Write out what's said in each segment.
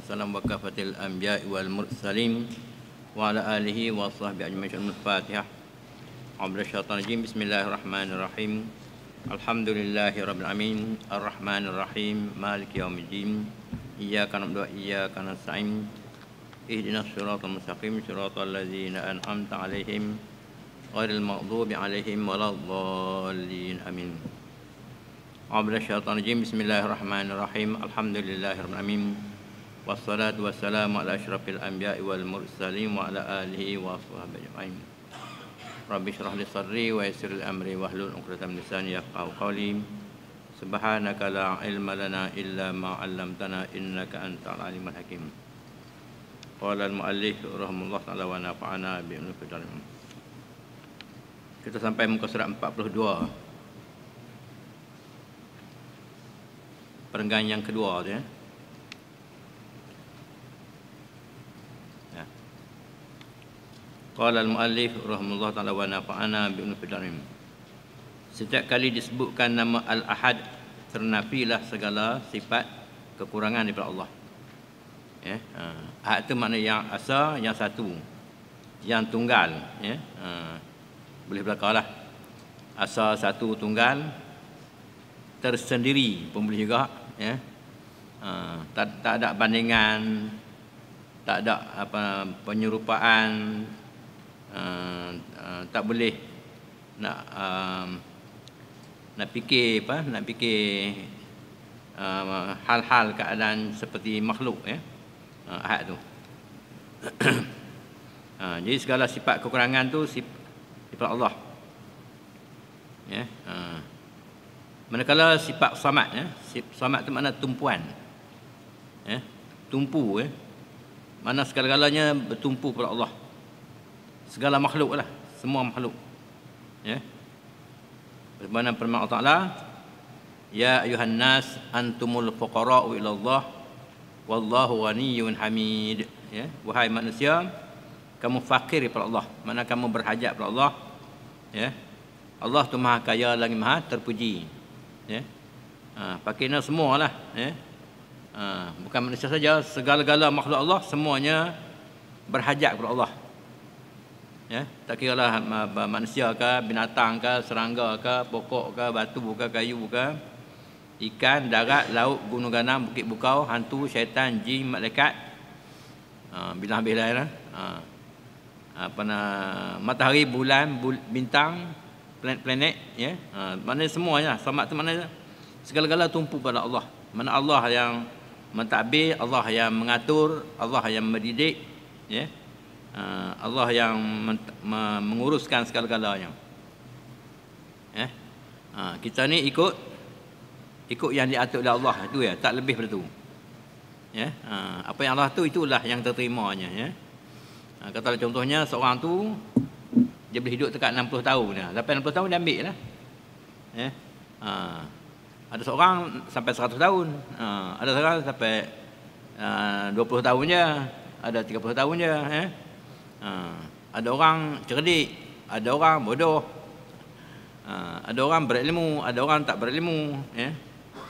وسلم وكافة الأنبياء والمرسلين وعلى آله وصحبه أجمعين الفاتحة عبر الشيطان الرجيم بسم الله الرحمن الرحيم الحمد لله رب العالمين الرحمن الرحيم مالك يوم الدين إياك نعبد وإياك نستعين اهدنا الصراط المستقيم صراط الذين أنعمت عليهم غير المغضوب عليهم ولا الضالين آمين عبر الشيطان الرجيم بسم الله الرحمن الرحيم الحمد لله رب العالمين wassalatu wassalamu ala asyrafil anbiya'i wal mursalin wa ala alihi wa sahbihi ajma'in. Rabbi syrah li sadri wa yassir li amri wa hlul 'uqdatam min lisani yafqahu qawli. Subhanaka la ilma lana illa ma 'allamtana innaka antal alimul hakim. Qala al mu'allif rahimahullah ta'ala wa nafa'ana bi ulum Kita sampai muka surat 42. Perenggan yang kedua tu ya. Qala al-muallif rahimallahu taala wa nafa'ana bi ulum Setiap kali disebutkan nama Al-Ahad ternafilah segala sifat kekurangan daripada Allah. Ya. Eh? Uh, ahad tu makna yang asa, yang satu. Yang tunggal, ya. Eh? Uh, boleh belakalah. Asa satu tunggal tersendiri pun boleh juga, ya. Eh? Uh, tak tak ada bandingan, tak ada apa penyerupaan, uh, tak boleh nak um, nak fikir apa nak fikir um, hal-hal keadaan seperti makhluk ya uh, tu uh, jadi segala sifat kekurangan tu sifat Allah ya yeah. uh, manakala sifat samad ya sifat samad tu makna tumpuan ya yeah. tumpu ya yeah. mana segala-galanya bertumpu pada Allah segala makhluk lah semua makhluk ya berbanding firman Allah Taala ya ayuhan nas antumul fuqara ila Allah wallahu ghaniyyun hamid ya wahai manusia kamu fakir kepada Allah mana kamu berhajat kepada Allah ya Allah tu maha kaya lagi maha terpuji ya ha fakirnya semualah ya ha, bukan manusia saja segala-gala makhluk Allah semuanya berhajat kepada Allah ya tak kiralah manusia ke binatang ke serangga ke pokok ke batu ke kayu ke ikan darat laut gunung ganang bukit bukau hantu syaitan jin malaikat ha bila habis lah ya. ha apa na matahari bulan bul, bintang planet-planet ya ha mana semuanya sama tu mana segala-gala tumpu pada Allah mana Allah yang mentadbir Allah yang mengatur Allah yang mendidik ya Ah, Allah yang menguruskan segala-galanya. Eh? Ah, kita ni ikut ikut yang diatur oleh Allah itu ya, tak lebih daripada tu. Ya, apa yang Allah tu itulah yang terterimanya ya. kata lah contohnya seorang tu dia boleh hidup dekat 60 tahun dah. Sampai 60 tahun dia ambil lah. Ya. Ada seorang sampai 100 tahun. ada seorang sampai uh, 20 tahun je, ada 30 tahun je, ya. Ha, ada orang cerdik, ada orang bodoh. Ha, ada orang berilmu, ada orang tak berilmu. Ya.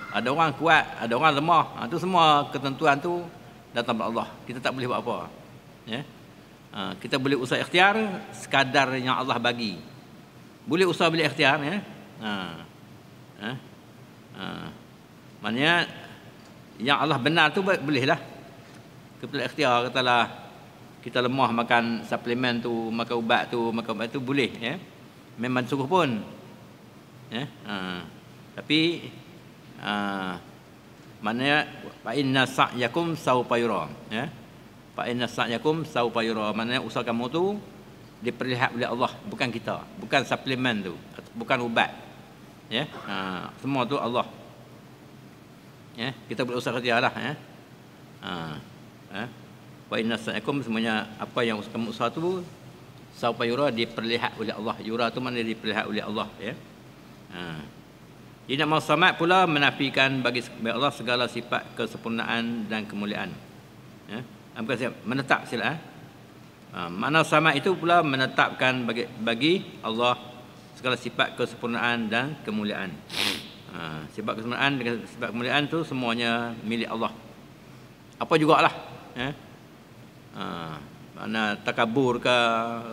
Ada orang kuat, ada orang lemah. Itu ha, semua ketentuan tu datang dari Allah. Kita tak boleh buat apa. Ya. Ha, kita boleh usaha ikhtiar sekadar yang Allah bagi. Boleh usaha boleh ikhtiar. Ya. Ha, ha. Ha. Maknanya yang Allah benar tu boleh, bolehlah. Kita boleh ikhtiar katalah kita lemah makan suplemen tu, makan ubat tu, makan ubat tu boleh ya. Memang sungguh pun. Ya. Ha. Tapi ha maknanya fa inna sa'yakum sawfa yura ya. Fa inna sa'yakum sawfa yura. Maknanya usaha kamu tu diperlihat oleh Allah, bukan kita, bukan suplemen tu, bukan ubat. Ya. Ha semua tu Allah. Ya, kita berusaha usaha kerja lah ya. Ha. Ha wa inna sa'akum semuanya apa yang kamu usaha tu sawfa yura diperlihat oleh Allah yura tu mana diperlihat oleh Allah ya ha jadi nama samad pula menafikan bagi Allah segala sifat kesempurnaan dan kemuliaan ya apa menetap sila ha? ha mana samad itu pula menetapkan bagi bagi Allah segala sifat kesempurnaan dan kemuliaan ha sifat kesempurnaan dan sifat kemuliaan tu semuanya milik Allah apa jugalah ya ha, mana takabur ke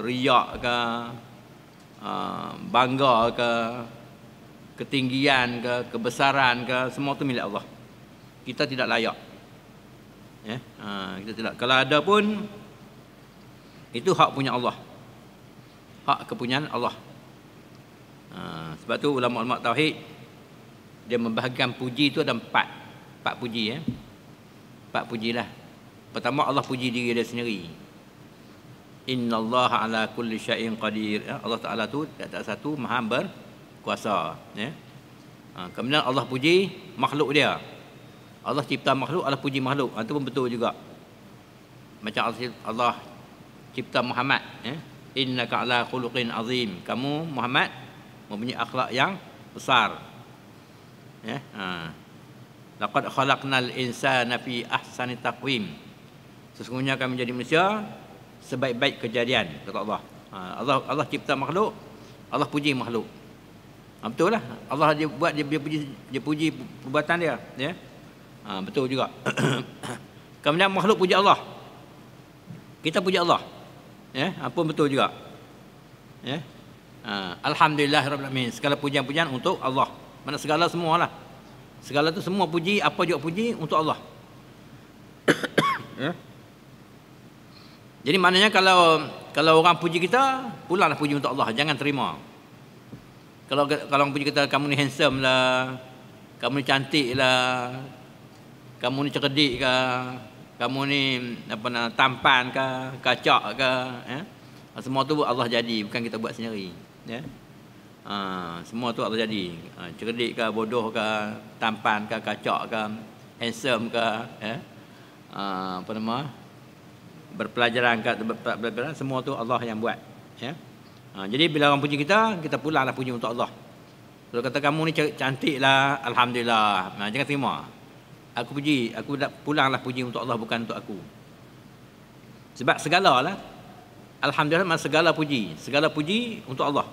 riak ke ha, bangga ke ketinggian ke kebesaran ke semua tu milik Allah kita tidak layak ya ha, kita tidak kalau ada pun itu hak punya Allah hak kepunyaan Allah ha, sebab tu ulama-ulama tauhid dia membahagikan puji itu ada empat. Empat puji ya. Empat pujilah. Pertama Allah puji diri dia sendiri. Inna Allah ala kulli syai'in qadir. Ya, Allah Taala tu tak ada satu maha berkuasa, ya. Ha, kemudian Allah puji makhluk dia. Allah cipta makhluk, Allah puji makhluk. Ha, itu pun betul juga. Macam Allah, Allah cipta Muhammad, ya. Innaka ala khuluqin azim. Kamu Muhammad mempunyai akhlak yang besar. Ya. Ha. Laqad khalaqnal insana fi ahsani taqwim sesungguhnya akan menjadi manusia sebaik-baik kejadian dekat Allah. Ha, Allah Allah cipta makhluk, Allah puji makhluk. Ha, betul lah. Allah dia buat dia, dia puji dia puji perbuatan dia, ya. Ha, betul juga. Kemudian makhluk puji Allah. Kita puji Allah. Ya, apa ha, betul juga. Ya. Ha, alhamdulillah rabbil Segala pujian-pujian untuk Allah. Mana segala semua lah. Segala tu semua puji, apa juga puji untuk Allah. ya. Jadi maknanya kalau kalau orang puji kita, pulanglah puji untuk Allah, jangan terima. Kalau kalau orang puji kita kamu ni handsome lah, kamu ni cantik lah, kamu ni cerdik ke, kamu ni apa nak tampan ke, kacak ke, eh? ya. Semua tu Allah jadi, bukan kita buat sendiri, ya. Ha, semua tu Allah jadi. Ha, cerdik ke, bodoh ke, tampan ke, kacak ke, handsome ke, eh? ya. Ha, apa nama? berpelajaran ke berpelajaran semua tu Allah yang buat ya ha, jadi bila orang puji kita kita pulanglah puji untuk Allah kalau kata kamu ni cantiklah alhamdulillah nah, ha, jangan terima aku puji aku nak pulanglah puji untuk Allah bukan untuk aku sebab segalalah alhamdulillah mak segala puji segala puji untuk Allah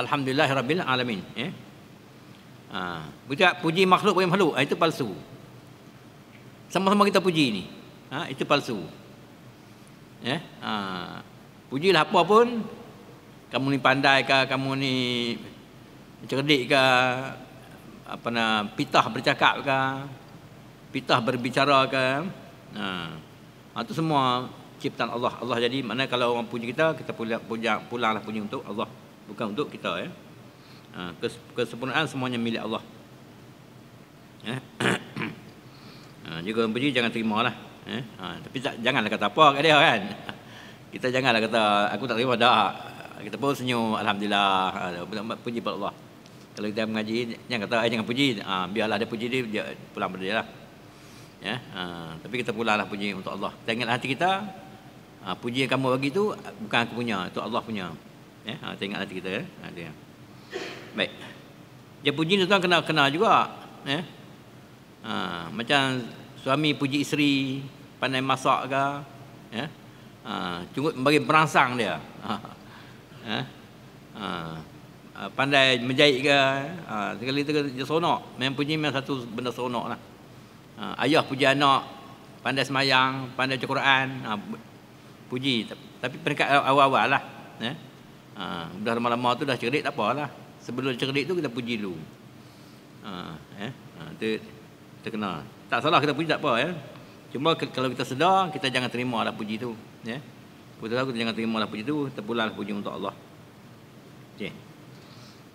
alhamdulillah rabbil alamin ya ha, puji, puji makhluk bagi makhluk ha, itu palsu sama-sama kita puji ni ha, itu palsu Ya. Ha. Pujilah apa pun. Kamu ni pandai ke, kamu ni cerdik ke, apa nak pitah bercakap ke, pitah berbicara ke. Ha. ha. Itu semua ciptaan Allah. Allah jadi mana kalau orang puji kita, kita pulang pulanglah puji untuk Allah, bukan untuk kita ya. Ha. kesempurnaan semuanya milik Allah. Ya. Ha. juga puji jangan terima lah. Eh? Ha, tapi tak, janganlah kata apa kat dia kan. Kita janganlah kata aku tak terima dah. Kita pun senyum alhamdulillah. Ha, puji pada Allah. Kalau kita mengaji jangan kata jangan puji. Ha, biarlah dia puji dia, dia pulang pada dia lah. Ya. Ha, tapi kita pulanglah puji untuk Allah. Kita hati kita ha, puji yang kamu bagi tu bukan aku punya, itu Allah punya. Ya. Ha, kita hati kita ya. Ha, Baik. Dia puji tu kan kena kenal juga. Ya. Ha, macam suami puji isteri pandai masak ke ya ha, cuma bagi perangsang dia ha, ha, ha. ha pandai menjahit ke ha, sekali tu dia seronok memang puji memang satu benda seronok lah ha, ayah puji anak pandai semayang pandai baca Quran puji tapi peringkat awal-awal lah ya dah lama-lama tu dah cerdik tak lah, sebelum cerdik tu kita puji dulu ha, eh ha, tu terkenal tak salah kita puji tak apa ya. Cuma kalau kita sedar kita jangan terima lah puji tu ya. Kita tahu jangan terima lah puji tu terpulanglah puji untuk Allah. Okey.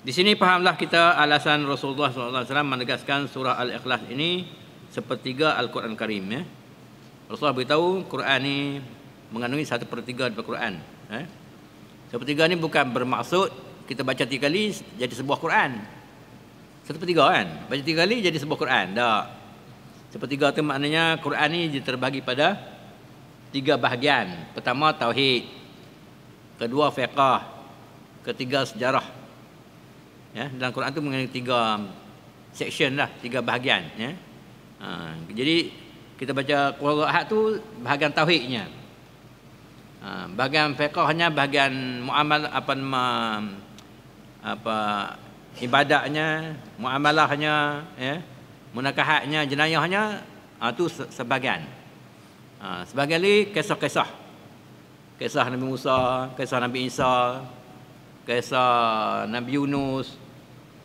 Di sini fahamlah kita alasan Rasulullah SAW menegaskan surah Al-Ikhlas ini sepertiga Al-Quran Karim ya. Rasulullah beritahu Quran ini mengandungi satu per tiga daripada Quran. Eh? Ya. Sepertiga ini bukan bermaksud kita baca tiga kali jadi sebuah Quran. Satu per kan? Baca tiga kali jadi sebuah Quran. Tak. Seperti tiga tu maknanya Quran ini dia terbagi pada tiga bahagian. Pertama tauhid, kedua fiqh, ketiga sejarah. Ya, dalam Quran itu mengenai tiga section lah, tiga bahagian ya. Ha, jadi kita baca Qur'an Ahad tu bahagian tauhidnya. Ha, bahagian fiqhnya bahagian muamal apa nama apa ibadahnya, muamalahnya ya munakahatnya jenayahnya ha, tu sebagian ha, ah, sebagian lagi kisah-kisah kisah Nabi Musa kisah Nabi Isa kisah Nabi Yunus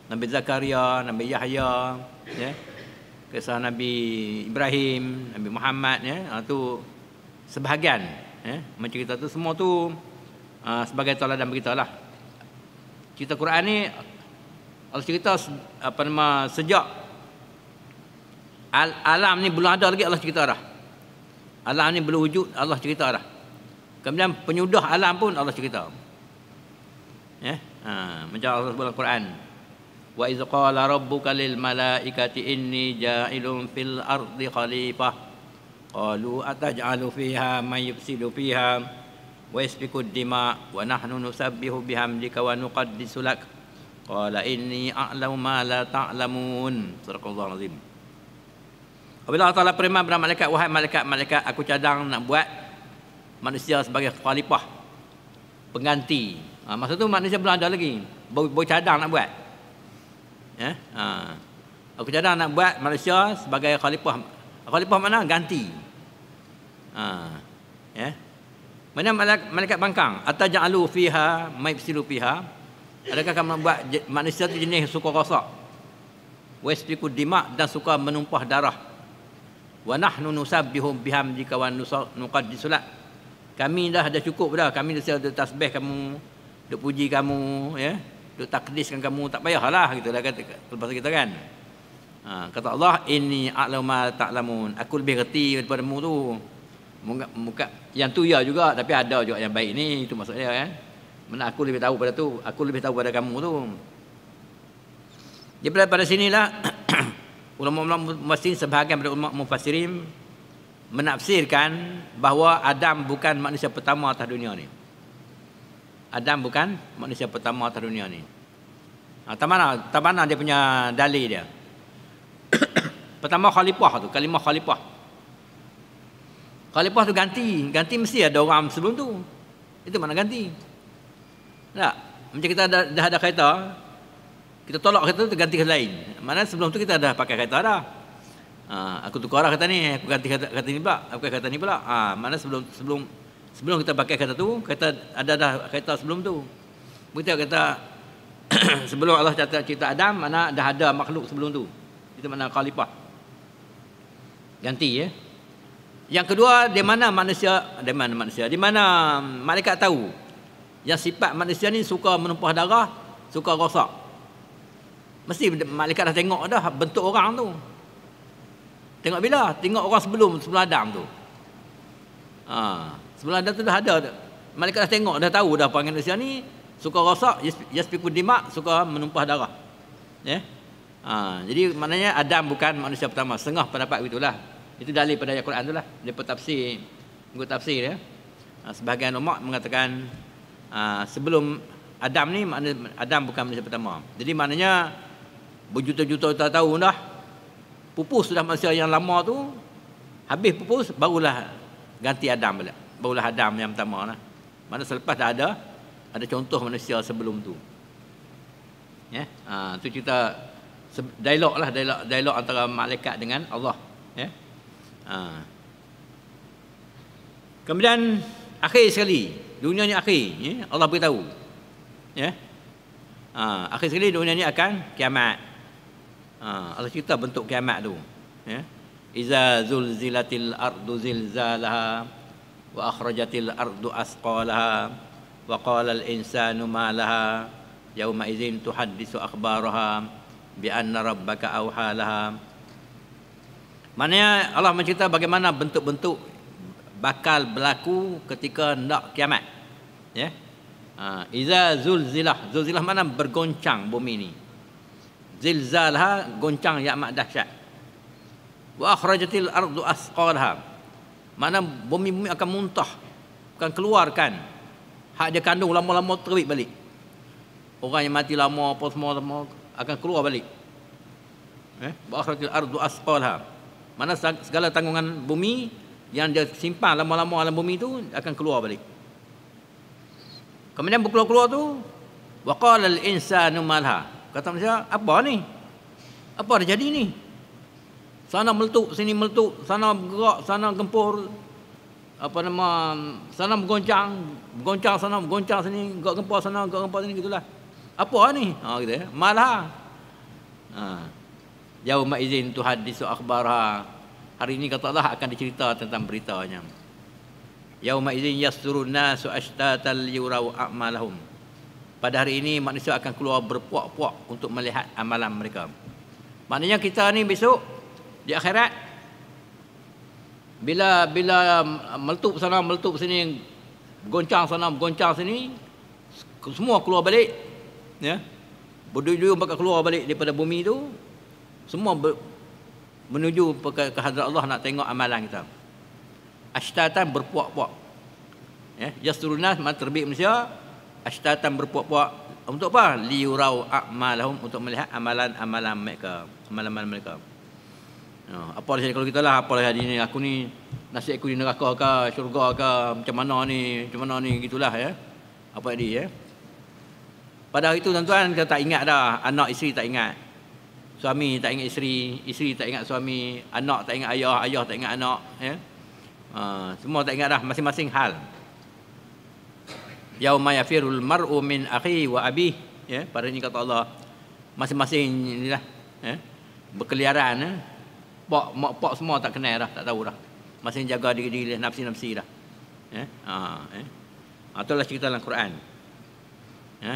Nabi Zakaria Nabi Yahya ya kisah Nabi Ibrahim Nabi Muhammad ya ha, tu sebahagian ya macam tu semua tu ha, sebagai teladan dan kita lah cerita Quran ni Allah cerita apa nama sejak Al- alam ni belum ada lagi Allah cerita dah. Alam ni belum wujud Allah cerita dah. Kemudian penyudah alam pun Allah cerita. Ya. Yeah? Ha, macam Allah sebut Al-Quran. Wa iz qala rabbuka lil malaikati inni ja'ilun fil ardi khalifah. Qalu ataj'alu fiha man yufsidu fiha wa yasfiku dima wa nahnu nusabbihu bihamdika wa nuqaddisu Qala inni a'lamu ma la ta'lamun. Surah Al-Azim. Al- Apabila Allah Ta'ala perima kepada malaikat, wahai malaikat-malaikat, aku cadang nak buat manusia sebagai khalifah, pengganti. Ha, masa tu manusia belum ada lagi. Boleh cadang nak buat. Ya? Ha. Aku cadang nak buat manusia sebagai khalifah. Khalifah mana? Ganti. Ha. Ya? Mana malaikat, malaikat bangkang? Atau ja'alu fiha, maib silu fiha. Adakah kamu buat manusia tu jenis suka rosak? Wais piku dimak dan suka menumpah darah wa nahnu nusabbihu bihamdika wa nuqaddisulah kami dah dah cukup dah kami dah sel tasbih kamu duk puji kamu ya duk takdiskan kamu tak payahlah gitu dah kata lepas kita kan ha, kata Allah ini a'lamu ma ta'lamun aku lebih reti daripada mu tu muka, muka yang tu ya juga tapi ada juga yang baik ni itu maksudnya kan mana aku lebih tahu pada tu aku lebih tahu pada kamu tu Jadi pada sinilah Ulama-ulama mufassirin sebahagian daripada ulama mufassirin menafsirkan bahawa Adam bukan manusia pertama atas dunia ni. Adam bukan manusia pertama atas dunia ni. Ah, tak mana, dia punya dalil dia. pertama khalifah tu, kalimah khalifah. Khalifah tu ganti, ganti mesti ada orang sebelum tu. Itu mana ganti? Tak. Macam kita dah, dah ada kereta, kita tolak kereta tu ganti kereta lain. Mana sebelum tu kita dah pakai kereta dah. Ha, aku tukar arah kereta ni, aku ganti kereta, kereta ni pula, aku kereta ni pula. Ha, mana sebelum sebelum sebelum kita pakai kereta tu, kereta ada dah kereta sebelum tu. Kita kata sebelum Allah cerita cerita Adam, mana dah ada makhluk sebelum tu. Itu mana kalipah? Ganti ya. Yang kedua, di mana manusia, di mana manusia, di mana malaikat tahu yang sifat manusia ni suka menumpah darah, suka rosak. Mesti malaikat dah tengok dah bentuk orang tu. Tengok bila? Tengok orang sebelum sebelum Adam tu. Ha, sebelum Adam tu dah ada Malaikat dah tengok dah tahu dah panggil manusia ni suka rosak, yaspiku dimak, suka menumpah darah. Ya. Yeah? Ha, jadi maknanya Adam bukan manusia pertama. Sengah pendapat itulah. Itu dalil pada ayat Quran itulah. Dia tafsir, mengikut tafsir ya. Ha, sebahagian ulama mengatakan ha, sebelum Adam ni Adam bukan manusia pertama. Jadi maknanya berjuta-juta tahun dah pupus sudah masa yang lama tu habis pupus barulah ganti Adam balik barulah Adam yang pertama lah mana selepas dah ada ada contoh manusia sebelum tu ya yeah? ha, tu cerita dialog lah dialog, dialog antara malaikat dengan Allah ya yeah? ha. kemudian akhir sekali dunia ni akhir Yeah? Allah beritahu ya yeah? ha, akhir sekali dunia ni akan kiamat ha, Allah cerita bentuk kiamat tu ya iza zulzilatil ardu zilzalaha wa akhrajatil ardu asqalaha wa qala al insanu ma laha yauma idzin tuhaddisu akhbaraha bi anna rabbaka awhalaha maknanya Allah mencerita bagaimana bentuk-bentuk bakal berlaku ketika nak kiamat ya ha iza zulzilah zulzilah mana bergoncang bumi ni zilzalha goncang yang amat dahsyat wa akhrajatil ardu asqalha mana bumi-bumi akan muntah akan keluarkan hak dia kandung lama-lama terbit balik orang yang mati lama apa semua semua akan keluar balik eh wa akhrajatil ardu asqalha mana segala tanggungan bumi yang dia simpan lama-lama dalam bumi itu akan keluar balik kemudian berkeluar-keluar tu wa qala al insanu malha Kata Malaysia, apa ni? Apa dah jadi ni? Sana meletup, sini meletup, sana bergerak, sana gempur, apa nama, sana bergoncang, bergoncang sana, bergoncang sini, gerak gempur sana, gerak gempur sini, gitulah. Apa ni? Ha, kata, ya. malah. Ha. Jauh mak izin tu hadis akhbar ha. Hari ini kata Allah akan dicerita tentang beritanya. Yauma izin yasturun nasu yurau a'malahum pada hari ini manusia akan keluar berpuak-puak untuk melihat amalan mereka. Maknanya kita ni besok di akhirat bila bila meletup sana meletup sini goncang sana goncang sini semua keluar balik ya. Berduyun-duyun bakal keluar balik daripada bumi tu semua ber, menuju ke hadrat Allah nak tengok amalan kita. Ashtatan berpuak-puak. Ya, yasturunas man terbit manusia asyatan berpuak-puak untuk apa? Liurau amalahum untuk melihat amalan-amalan mereka, amalan-amalan mereka. Ya, apa lagi kalau kita lah, apa lagi ni aku ni nasib aku di neraka ke, syurga ke, macam mana ni, macam mana ni gitulah ya. Apa tadi ya? Pada hari itu tuan-tuan kita tak ingat dah, anak isteri tak ingat. Suami tak ingat isteri, isteri tak ingat suami, anak tak ingat ayah, ayah tak ingat anak ya. Uh, semua tak ingat dah masing-masing hal yauma yafirul mar'u min akhi wa abi, ya pada ini kata Allah masing-masing inilah ya berkeliaran ya. pak mak pak semua tak kenal dah tak tahu dah masing jaga diri-diri lah, nafsi-nafsi dah ya ha ya itulah ha, cerita dalam Quran ya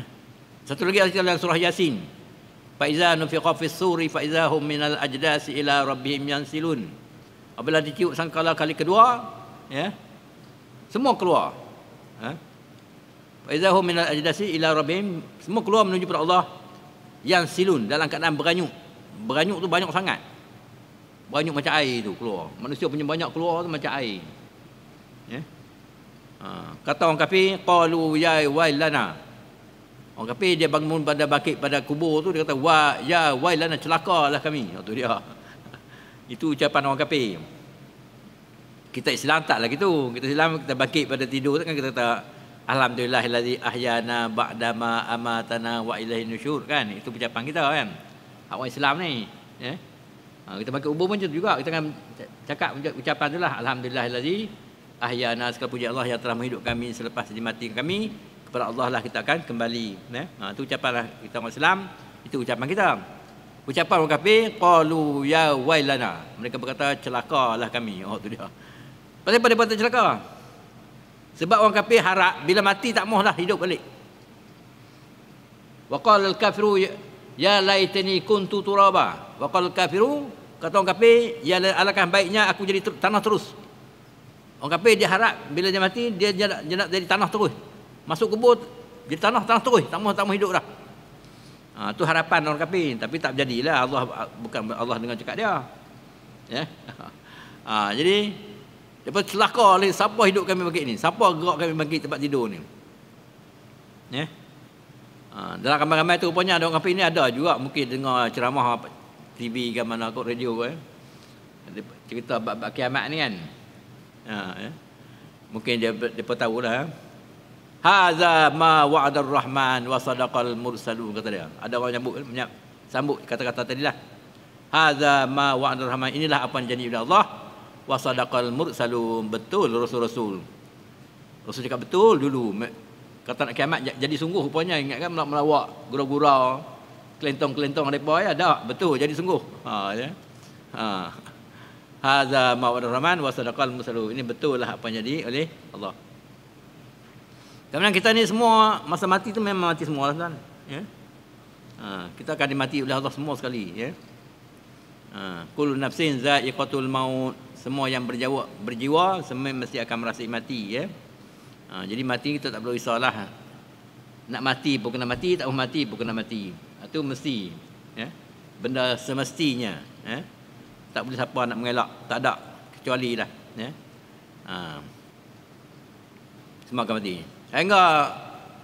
satu lagi cerita dalam surah yasin fa iza nufiqa fis suri fa iza hum minal ajdas ila rabbihim yansilun apabila ditiup sangkala kali kedua ya semua keluar ya izahum min al-ajdasi ila rabbihim semua keluar menuju kepada Allah yang silun dalam keadaan beranyuk beranyuk tu banyak sangat banyak macam air tu keluar manusia punya banyak keluar tu macam air ya ha. kata orang kafir qalu ya wailana orang kafir dia bangun pada bakit pada kubur tu dia kata wa ya wailana celakalah kami ha, tu dia itu ucapan orang kafir kita Islam taklah gitu kita Islam kita bangkit pada tidur tu kan kita tak Alhamdulillah Alhamdulillahillazi ahyana ba'dama amatana wa ilaihi nusyur kan itu ucapan kita kan orang Islam ni ya ha, kita pakai ubun macam tu juga kita kan cakap ucapan itulah Alhamdulillah alhamdulillahillazi ahyana segala puji Allah yang telah menghidup kami selepas mati kami kepada Allah lah kita akan kembali ya ha itu ucapanlah kita orang Islam itu ucapan kita ucapan orang kafir qalu ya wailana mereka berkata celakalah kami oh tu dia pada pada pada celaka sebab orang kafir harap bila mati tak mahu mohlah hidup balik. Wa qala al-kafiru ya laitani kuntu turaba. Wa qala al-kafiru kata orang kafir ya alakan baiknya aku jadi tanah terus. Orang kafir dia harap bila dia mati dia nak jad- jadi tanah terus. Masuk kubur jadi tanah tanah terus tak mau tak mau hidup dah. Ha, tu harapan orang kafir tapi tak jadilah Allah bukan Allah dengan cakap dia. Ya. ha, jadi Lepas celaka oleh siapa hidup kami bagi ni? Siapa gerak kami bagi tempat tidur ni? Ya. Yeah. Ha, dalam ramai-ramai tu rupanya ada orang ini ada juga mungkin dengar ceramah TV ke mana kot radio ke. Eh. Cerita bab kiamat ni kan. Ha, yeah. Mungkin dia depa tahulah. Ya. Haza ma wa'ada rahman wa sadaqal mursalun kata dia. Ada orang nyambut menyambut kata-kata tadilah. Haza ma wa'ada rahman inilah apa yang janji oleh Allah wasadaqal mursalun betul rasul-rasul rasul cakap betul dulu kata nak kiamat jadi sungguh rupanya ingat kan melawak gurau-gurau kelentong-kelentong depa ya dak betul jadi sungguh ha ya ha hadza ma'ud rahman wasadaqal mursalun ini betul lah apa jadi oleh Allah Kemudian kita ni semua masa mati tu memang mati semua lah kan. Ya. Ha, kita akan dimati oleh Allah semua sekali ya. Ha, kullu nafsin za'iqatul maut semua yang berjawa, berjiwa semua mesti akan merasa mati ya. Ha, jadi mati kita tak perlu risaulah. Nak mati pun kena mati, tak mau mati pun kena mati. Itu ha, mesti ya. Benda semestinya ya. Tak boleh siapa nak mengelak, tak ada kecuali lah ya. Ha. Semua akan mati. Hingga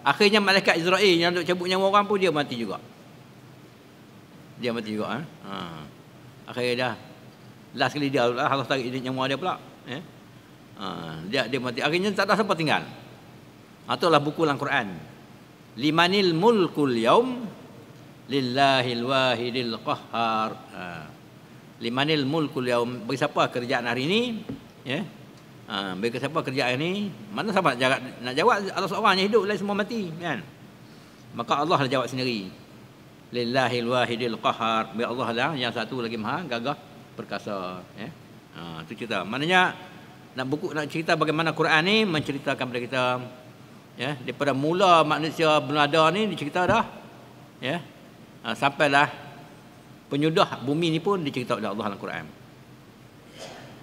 akhirnya malaikat Israel yang nak cabut nyawa orang pun dia mati juga. Dia mati juga ha. ha. Akhirnya dah last sekali dia Allah tarik dia nyawa dia pula eh? ha, dia dia mati akhirnya tak ada siapa tinggal ha, itulah buku dalam Quran limanil mulkul yaum lillahil wahidil qahhar ha. limanil mulkul yaum bagi siapa kerjaan hari ini ya yeah? ha, bagi siapa kerjaan ini mana siapa nak jawab, nak jawab Allah seorang yang hidup lain semua mati kan maka Allah lah jawab sendiri lillahil wahidil qahhar bagi Allah lah yang satu lagi maha gagah perkasa eh ha tu cerita maknanya nak buku nak cerita bagaimana Quran ni menceritakan kepada kita ya daripada mula manusia berada ada ni dicerita dah ya ha, sampailah penyudah bumi ni pun dicerita oleh Allah dalam Quran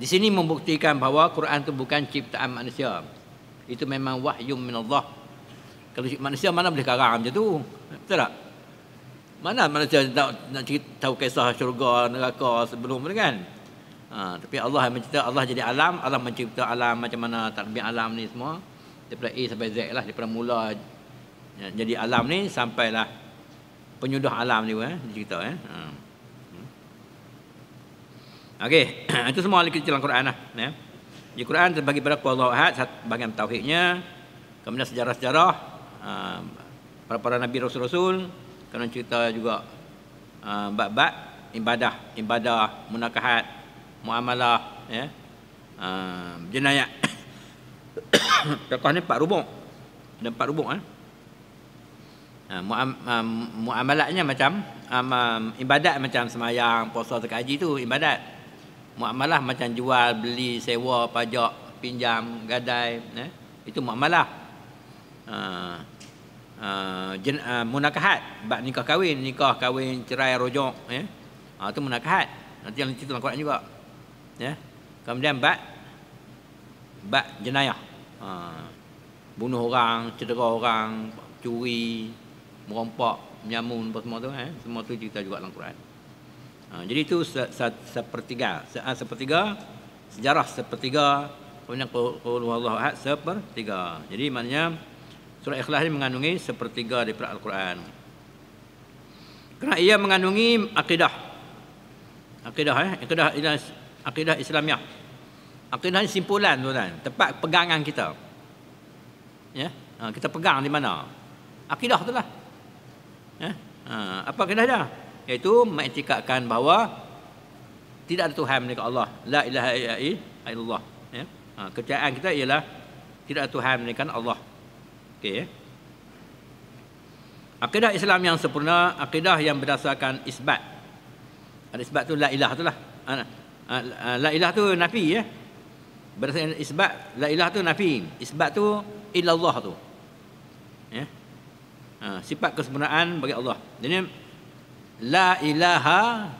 di sini membuktikan bahawa Quran tu bukan ciptaan manusia itu memang wahyu min Allah kalau manusia mana boleh karang macam tu betul tak mana manusia nak nak cerita tahu kisah syurga neraka sebelum ni kan ha, tapi Allah yang mencipta Allah jadi alam Allah mencipta alam macam mana tadbir alam ni semua daripada A sampai Z lah daripada mula ya, jadi alam ni sampailah penyuduh alam ni eh cerita eh ha. okey itu semua ada dalam Quran lah ya di Quran terbagi pada Allah Ahad bagian tauhidnya kemudian sejarah-sejarah para ha, para nabi rasul-rasul kena cerita juga ah, bab-bab uh, ibadah, ibadah, munakahat, muamalah, ya. Yeah. Uh, jenayah. Tokoh ni empat rubuk. Ada empat rubuk eh. Uh, muamalatnya macam um, um, ibadat macam semayang, puasa, zakat, haji tu ibadat. Muamalah macam jual, beli, sewa, pajak, pinjam, gadai, ya. Itu muamalah. Ah uh, uh, munakahat bab nikah kahwin nikah kahwin cerai rojok ya yeah? ha, uh, tu munakahat nanti yang cerita dalam Quran juga ya yeah? kemudian bab bab jenayah uh, bunuh orang cedera orang curi merompak menyamun apa semua tu eh? semua tu cerita juga dalam Quran uh, jadi itu se, se, sepertiga se, sepertiga sejarah sepertiga kemudian qul huwallahu ahad sepertiga jadi maknanya Surah Ikhlas ini mengandungi sepertiga daripada Al-Quran. Kerana ia mengandungi akidah. Akidah eh, akidah akidah Islamiah. Akidah ini simpulan tu kan, tempat pegangan kita. Ya. Ha, kita pegang di mana? Akidah itulah. Ya. Ha, apa akidah dia? Iaitu mengiktikadkan bahawa tidak ada Tuhan melainkan Allah. La ilaha illallah. Ya. Ha, kita ialah tidak ada Tuhan melainkan Allah. Okey. Ya. Akidah Islam yang sempurna, akidah yang berdasarkan isbat. Ada isbat tu la ilah tu lah. Ha, ha, ha, la ilah tu nafi ya. Berdasarkan isbat, la ilah tu nafi. Isbat tu illallah tu. Ya. sifat kesempurnaan bagi Allah. Jadi la ilaha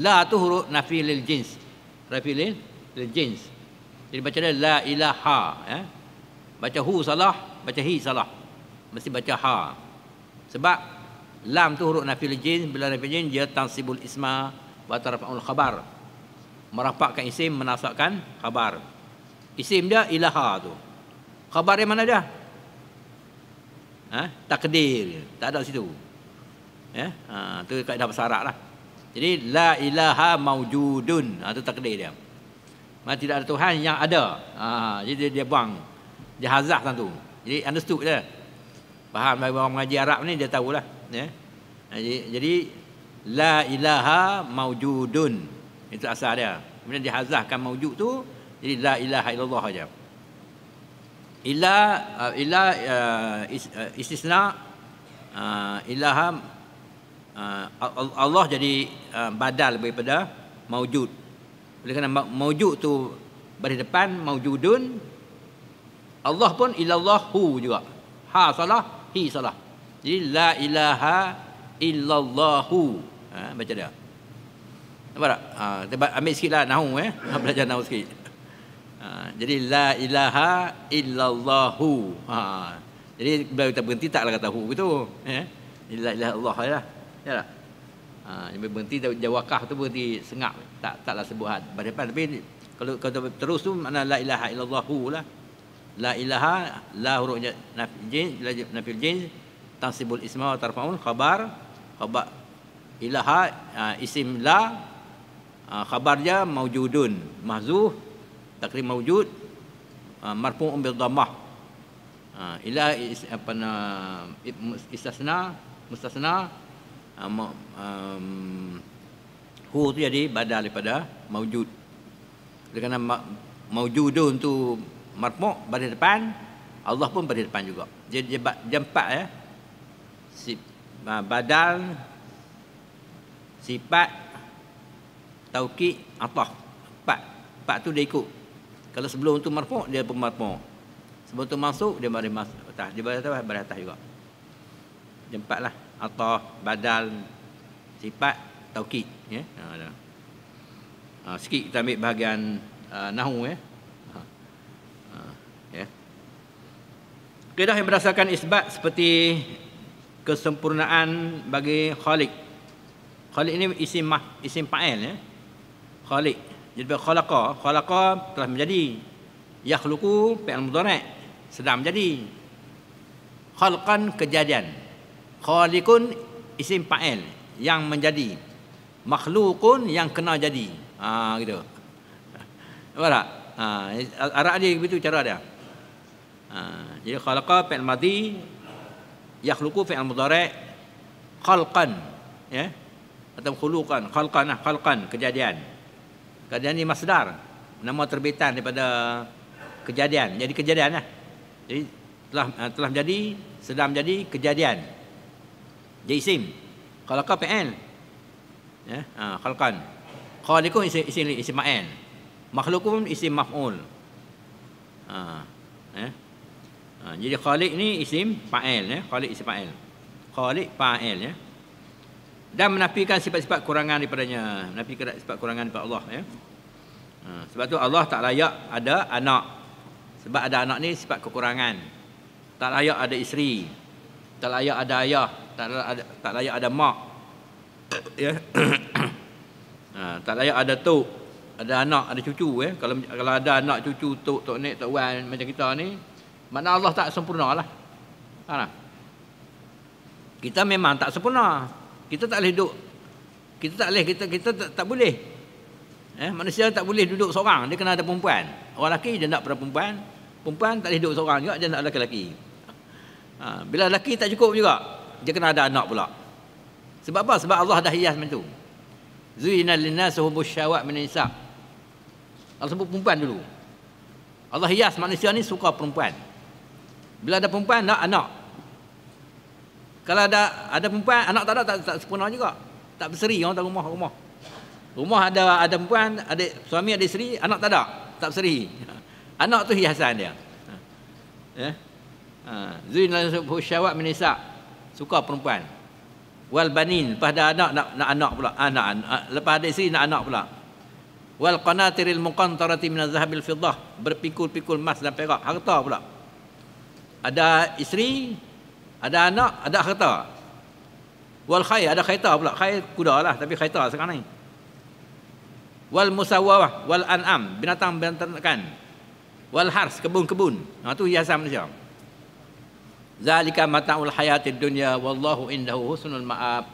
la tu huruf nafi lil jins. Nafi lil, jins. Jadi baca dia la ilaha ya baca hu salah, baca hi salah. Mesti baca ha. Sebab lam tu huruf nafil jin, bila nafil jin dia tansibul isma wa tarfaul khabar. Merapatkan isim, menasakkan khabar. Isim dia ilaha tu. Khabar dia mana dia? Ha? Takdir. Tak ada situ. Ya? Ha, tu kat dah bersarak lah. Jadi la ilaha maujudun. Ha, tu takdir dia. Mana tidak ada Tuhan yang ada. Ha, jadi dia, dia buang jahazah tuan tu. Jadi understood je. Faham bagi orang mengaji Arab ni dia tahulah, ya. Jadi, jadi la ilaha maujudun. Itu asal dia. Kemudian dihazahkan maujud tu jadi la ilaha illallah aja. Ila uh, ila uh, is, uh, istisna uh, ilaha uh, Allah jadi uh, badal daripada maujud. Oleh kerana maujud tu depan maujudun Allah pun ilallahu juga. Ha salah, hi salah. Jadi la ilaha illallahu. Ha, macam dia. Nampak tak? Ha, tiba, ambil sikit lah nahu eh. Ha, belajar nahu sikit. Ha, jadi la ilaha illallahu. Ha, jadi bila kita berhenti taklah kata hu gitu. Eh? Jadi la ilaha Allah ya lah. Ya tak? Ha, jadi berhenti jawakah tu berhenti sengak. Tak taklah sebuah hal. Tapi kalau kalau terus tu mana la ilaha illallahu lah la ilaha la hurufnya nafil jins la nafil jins tansibul isma wa tarfaul khabar khabar ilaha ha, isim la ha, khabarnya maujudun mahzuh takrim maujud ha, marfu um bil dhammah ila apa na istisna mustasna um, um, hu tu jadi badal daripada maujud kerana maujudun tu marmuk berada depan Allah pun berada depan juga jadi dia, empat ya si badal sifat tauki ataf empat empat tu dia ikut kalau sebelum tu marfu' dia pun marfu' sebelum tu masuk dia mari masuk atas dia berada atas berada atas juga dia lah ataf badal sifat tauqiq ya ha, ha sikit kita ambil bahagian uh, nahu ya Kaedah yang berdasarkan isbat seperti kesempurnaan bagi Khalik. Khalik ini isim mah, isim fa'il ya. Khalik. Jadi bila khalaqa, khalaqa telah menjadi. Yakhluqu fi'il mudhari' sedang menjadi. Khalqan kejadian. Khalikun isim fa'il yang menjadi. Makhluqun yang kena jadi. Ah ha, gitu. Nampak tak? Ha, Arab dia begitu cara dia. Ha, jadi khalaqa fi'il madhi yakhluqu fi'il mudhari' khalqan ya atau khuluqan khalqan lah khalqan kejadian kejadian ni masdar nama terbitan daripada kejadian jadi kejadian lah jadi telah ha, telah jadi sedang menjadi kejadian jadi isim khalaqa fi'il ya ha, khalqan khaliqu isim isim isim ma'an makhluqun isim maf'ul ha ya Ha, jadi Khalik ni isim fa'il ya. Khalik isim fa'il. Khalik fa'il ya. Dan menafikan sifat-sifat kurangan daripadanya. Menafikan sifat kurangan daripada Allah ya. Ha, sebab tu Allah tak layak ada anak. Sebab ada anak ni sifat kekurangan. Tak layak ada isteri. Tak layak ada ayah. Tak layak ada, tak layak ada mak. ya. ha, tak layak ada tok. Ada anak, ada cucu ya. Kalau kalau ada anak, cucu, tok, tok nek, tok wan macam kita ni, mana Allah tak sempurna lah. Ha. Kita memang tak sempurna. Kita tak boleh duduk. Kita tak boleh. Kita kita tak, tak boleh. Eh, manusia tak boleh duduk seorang. Dia kena ada perempuan. Orang lelaki dia nak pada perempuan. Perempuan tak boleh duduk seorang juga. Dia nak lelaki-lelaki. Ha. Bila lelaki tak cukup juga. Dia kena ada anak pula. Sebab apa? Sebab Allah dah hias macam tu. Zuyina linnas hubus syawat min nisa. Allah sebut perempuan dulu. Allah hias manusia ni suka perempuan. Bila ada perempuan nak anak. Kalau ada ada perempuan anak tak ada tak, tak sempurna juga. Tak berseri orang tak rumah rumah. Rumah ada ada perempuan, ada suami ada isteri, anak tak ada. Tak berseri. Anak tu hiasan dia. Ya. Ha. Zain la syawat min nisa. Suka perempuan. Wal banin pada anak nak, nak anak pula. Anak, ah, anak ah, lepas ada isteri nak anak pula. Wal qanatiril muqantarati min az-zahabil fiddah, berpikul-pikul emas dan perak. Harta pula ada isteri, ada anak, ada harta. Wal khay, ada khaita pula. khay kuda lah, tapi khaita sekarang ni. Wal musawwah, wal an'am, binatang binatangkan. Wal hars, kebun-kebun. Ha, nah, tu hiasan Malaysia. Zalika mata'ul hayatid dunya, wallahu indahu husnul ma'ab.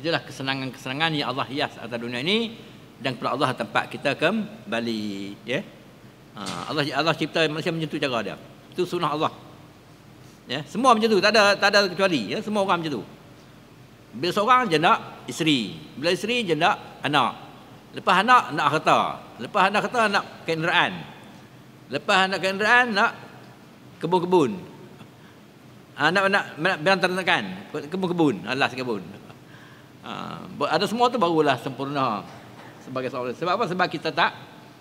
Itulah kesenangan-kesenangan yang Allah hias atas dunia ini. Dan kepada Allah tempat kita kembali. Ya? Yeah? Ha, Allah Allah cipta manusia menyentuh cara dia. Itu sunnah Allah. Ya, semua macam tu, tak ada tak ada kecuali, ya, semua orang macam tu. Bila seorang je nak isteri, bila isteri je nak anak. Lepas anak nak harta, lepas anak harta nak kenderaan. Lepas anak kenderaan nak kebun-kebun. Anak ah, nak nak berantakan kebun-kebun, alas ah, kebun. Uh, ada semua tu barulah sempurna sebagai seorang sebab apa sebab kita tak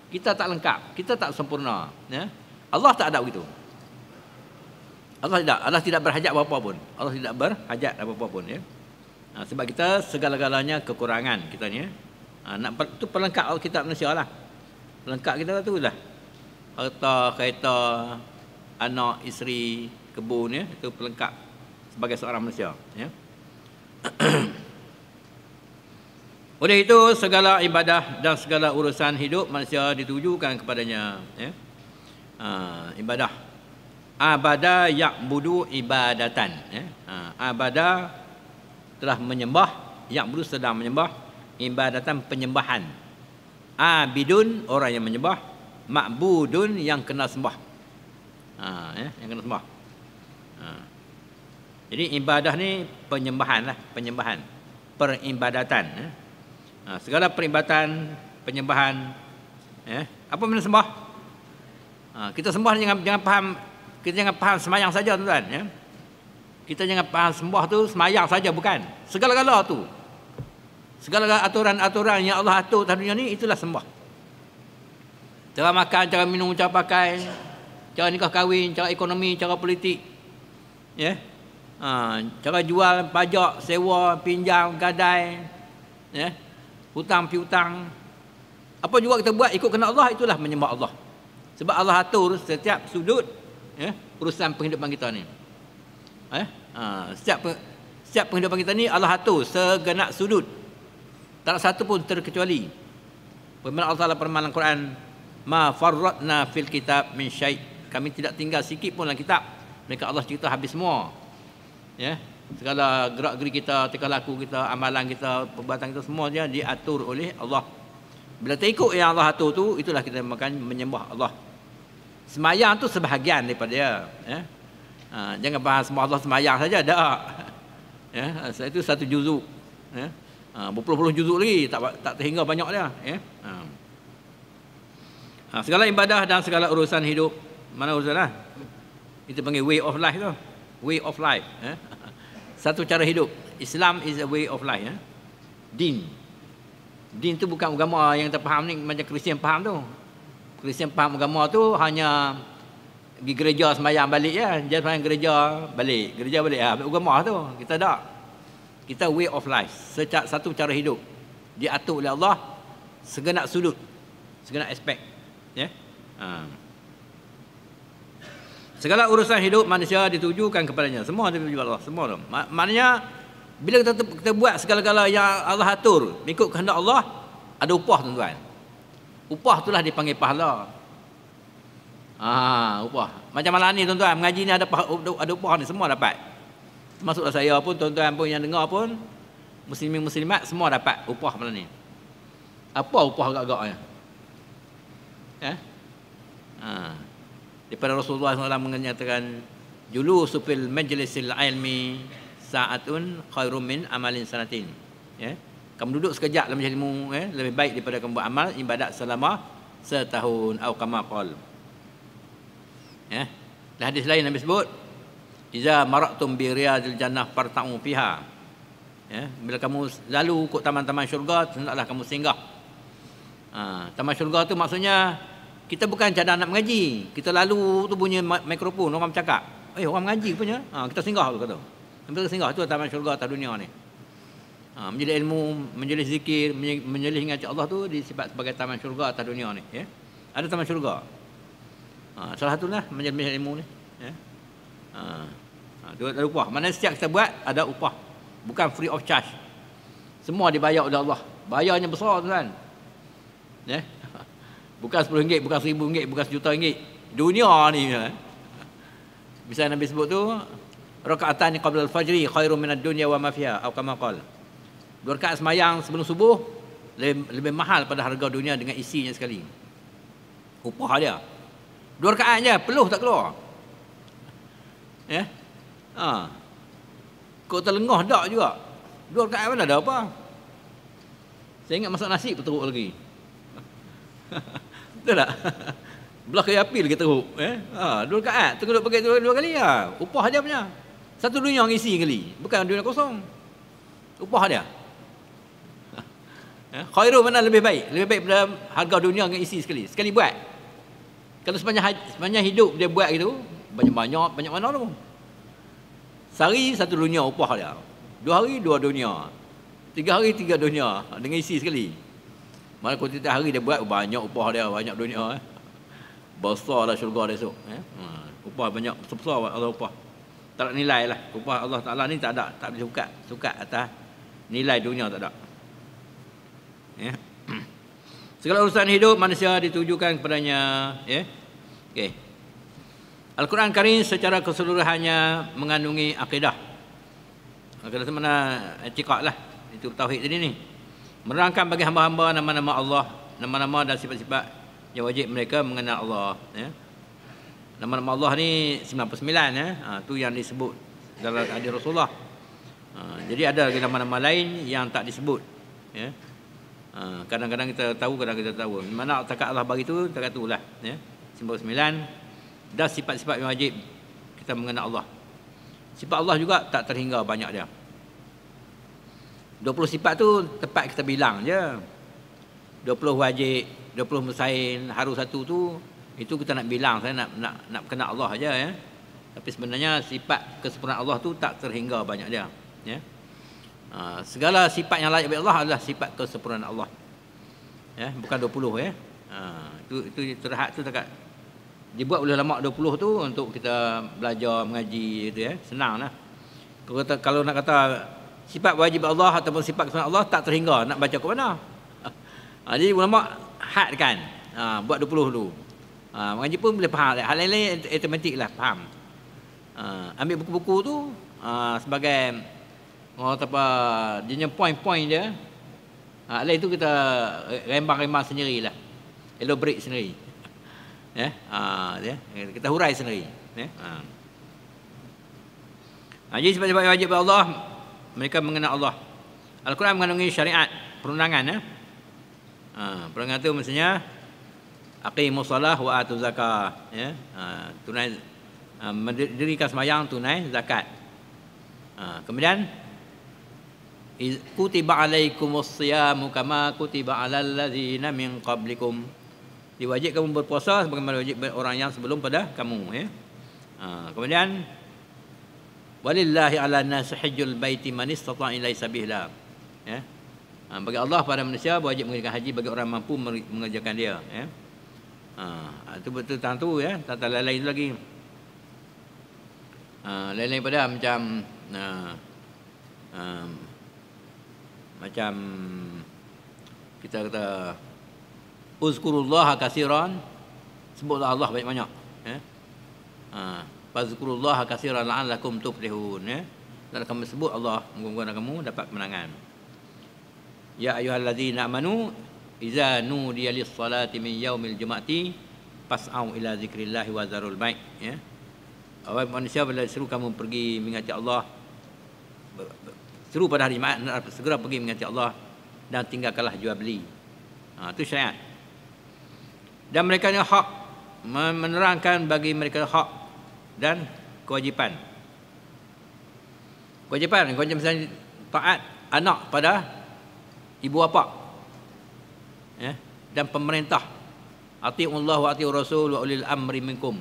kita tak lengkap kita tak sempurna ya Allah tak ada begitu Allah tidak Allah tidak berhajat apa-apa pun. Allah tidak berhajat apa-apa pun ya. Ha, sebab kita segala-galanya kekurangan kita ni ya. Ha, nak tu perlengkap Alkitab manusia lah. Perlengkap kita tu lah. Harta, kereta, anak, isteri, kebun ya, itu pelengkap sebagai seorang manusia ya. Oleh itu segala ibadah dan segala urusan hidup manusia ditujukan kepadanya ya. Ha, ibadah abada ya'budu ibadatan ya. abada telah menyembah ya'budu sedang menyembah ibadatan penyembahan abidun orang yang menyembah makbudun yang kena sembah ha, ya. yang kena sembah ha. jadi ibadah ni penyembahan lah penyembahan peribadatan ya. ha, segala peribadatan penyembahan ya. apa mana sembah ha, kita sembah jangan, jangan faham kita jangan faham semayang saja tuan-tuan ya. Kita jangan faham sembah tu semayang saja bukan. Segala-gala tu. Segala-gala aturan-aturan yang Allah atur dalam dunia ni itulah sembah. Cara makan, cara minum, cara pakai, cara nikah kahwin, cara ekonomi, cara politik. Ya. Yeah. Ha, cara jual, pajak, sewa, pinjam, gadai. Ya. Yeah. Hutang, piutang. Apa juga kita buat ikut kena Allah itulah menyembah Allah. Sebab Allah atur setiap sudut eh, urusan penghidupan kita ni. Eh, ha, setiap setiap penghidupan kita ni Allah atur segenap sudut. Tak ada satu pun terkecuali. Firman Allah Taala dalam quran "Ma farratna fil kitab min syai". Kami tidak tinggal sikit pun dalam kitab. Mereka Allah cerita habis semua. Ya. Segala gerak-geri kita, tingkah laku kita, amalan kita, perbuatan kita semua dia diatur oleh Allah. Bila kita ikut yang Allah atur tu, itulah kita makan menyembah Allah. Semayang tu sebahagian daripada dia. Eh? jangan bahas semua Allah semayang saja. Tak. Ya, itu satu juzuk. Ya. Ha, berpuluh-puluh juzuk lagi. Tak, tak terhingga banyak dia. Ya. Ha. ha. segala ibadah dan segala urusan hidup. Mana urusan lah? Kita panggil way of life tu. Way of life. Ya. Satu cara hidup. Islam is a way of life. Ya. Din. Din tu bukan agama yang tak faham ni. Macam Kristian faham tu. Kristian faham agama tu hanya pergi gereja sembahyang balik ya. Dia sembahyang gereja balik. Gereja balik. Ha, ambil agama tu. Kita tak. Kita way of life. Secara, satu cara hidup. Diatur oleh Allah. Segenap sudut. Segenap aspek. Ya. Yeah? Ha. Segala urusan hidup manusia ditujukan kepadanya. Semua ditujukan kepada Allah. Semua tu. maknanya bila kita, kita buat segala galanya yang Allah atur. Mengikut kehendak Allah. Ada upah tuan-tuan. Upah itulah dipanggil pahala. Ah, ha, upah. Macam malam ni tuan-tuan, mengaji ni ada ada upah ni semua dapat. Masuklah saya pun tuan-tuan pun yang dengar pun muslimin muslimat semua dapat upah malam ni. Apa upah agak-agaknya? Eh? Ah. Ha. Daripada Rasulullah SAW menyatakan julu supil majlisil ilmi sa'atun khairum min amalin sanatin. Ya. Yeah? kamu duduk sekejap dalam lah majlis ilmu eh, lebih baik daripada kamu buat amal ibadat selama setahun atau kama qol ya eh, dan hadis lain Nabi sebut iza maratum bi riyadil jannah farta'u fiha ya eh, bila kamu lalu ke taman-taman syurga hendaklah kamu singgah ha, taman syurga tu maksudnya kita bukan cadang nak mengaji kita lalu tu punya mikrofon orang bercakap eh orang mengaji punya ha, kita singgah tu kata kita singgah tu taman syurga atas dunia ni ha, Menjadi ilmu, menjadi zikir, menjadi dengan Allah tu disebut sebagai taman syurga atas dunia ni ya? Ada taman syurga ha, Salah tu lah menjadi ilmu ni ya? ha, ha ada upah, Mana setiap kita buat ada upah Bukan free of charge Semua dibayar oleh Allah Bayarnya besar tu kan ya? Bukan RM10, bukan RM1,000, bukan RM1,000 Dunia ni ya? Misalnya Nabi sebut tu Rakaatan qabla al-fajri khairu min ad wa ma fiha aw dua rakaat semayang sebelum subuh lebih, lebih mahal pada harga dunia dengan isinya sekali upah dia dua rakaat je peluh tak keluar ya yeah? ha kau terlengah dak juga dua rakaat mana ada apa saya ingat masak nasi pun teruk lagi betul tak belah kaya api lagi teruk eh? ha, dua rakaat tunggu duk pakai dua, dua kali ha. upah dia punya satu dunia yang isi kali bukan dunia kosong upah dia Ya, khairu mana lebih baik? Lebih baik daripada harga dunia dengan isi sekali. Sekali buat. Kalau sepanjang, sepanjang hidup dia buat gitu, banyak-banyak, banyak mana tu? Sehari satu dunia upah dia. Dua hari dua dunia. Tiga hari tiga dunia ha, dengan isi sekali. Malah kau tiap hari dia buat banyak upah dia, banyak dunia. Eh. Besarlah syurga dia esok. Eh. Hmm. Upah banyak, besar lah Allah upah. Tak nilai lah. Upah Allah Ta'ala ni tak ada. Tak boleh suka Sukat atas nilai dunia tak ada ya. Segala urusan hidup manusia ditujukan kepadanya, ya. Okey. Al-Quran Karim secara keseluruhannya mengandungi akidah. Akidah itu mana etikat lah. Itu tauhid ini ni. Menerangkan bagi hamba-hamba nama-nama Allah. Nama-nama dan sifat-sifat yang wajib mereka mengenal Allah. Ya. Nama-nama Allah ni 99 ya. Ha, tu yang disebut dalam hadis Rasulullah. Ha, jadi ada lagi nama-nama lain yang tak disebut. Ya. Ha, kadang-kadang kita tahu, kadang kita tahu. Mana takat Allah bagi tu, takat tu lah. Ya. Simbol sembilan, dah sifat-sifat yang wajib kita mengenal Allah. Sifat Allah juga tak terhingga banyak dia. 20 sifat tu tepat kita bilang je. 20 wajib, 20 mesain, harus satu tu itu kita nak bilang saya nak nak nak kenal Allah aja ya. Tapi sebenarnya sifat kesempurnaan Allah tu tak terhingga banyak dia, ya. Ha, segala sifat yang layak bagi Allah adalah sifat kesempurnaan Allah. Ya, bukan 20 ya. Ah uh, itu itu terhad tu dekat dibuat oleh lama 20 tu untuk kita belajar mengaji gitu ya. Senanglah. Kalau kata kalau nak kata sifat wajib Allah ataupun sifat kesempurnaan Allah tak terhingga nak baca ke mana. Lah. Ha, jadi ulama hadkan ha, buat 20 dulu. Ha, mengaji pun boleh faham. Hal lain-lain automatik lah faham. Ha, ambil buku-buku tu ha, sebagai Oh, tak apa. Dia punya point-point dia. Ha, lain itu kita rembang-rembang sendirilah. Elaborate sendiri. Ya. Ha, dia. Ya. Kita hurai sendiri. Ya. Ha. Ha, jadi sebab-sebab wajib bagi Allah, mereka mengenal Allah. Al-Quran mengandungi syariat, perundangan. Ya. Ha, perundangan itu maksudnya, Aqimus salah wa atu zakah. Ya. Ha, tunai, ha, mendirikan semayang, tunai, zakat. Ha, kemudian, kutiba alaikumus siyamu kama kutiba alal ladzina min qablikum diwajib kamu berpuasa sebagaimana wajib orang yang sebelum pada kamu ya ha, kemudian walillahi ala nas hajjul baiti man istata ilai sabila ya ha, bagi Allah pada manusia wajib mengerjakan haji bagi orang mampu mengerjakan dia ya ha, itu betul tentu ya tata lain-lain itu lagi ha, lain-lain pada macam ha, ha, macam kita kata uzkurullah kasiran sebutlah Allah banyak-banyak ya -banyak. eh? ha kasiran la'allakum tuflihun eh? Ya. dan kamu sebut Allah mengumumkan kamu dapat kemenangan ya ayyuhallazina amanu iza nudiya lis-salati min yaumil jumati pasau ila zikrillahi wa zarul bait ya Awai manusia bila seru kamu pergi mengati Allah seru pada hari Jumaat segera pergi mengganti Allah dan tinggalkanlah jual beli. Ha, itu syariat. Dan mereka yang hak menerangkan bagi mereka hak dan kewajipan. Kewajipan, kewajipan misalnya taat anak pada ibu bapa. Ya, dan pemerintah. Ati wa ati Rasul wa ulil amri minkum.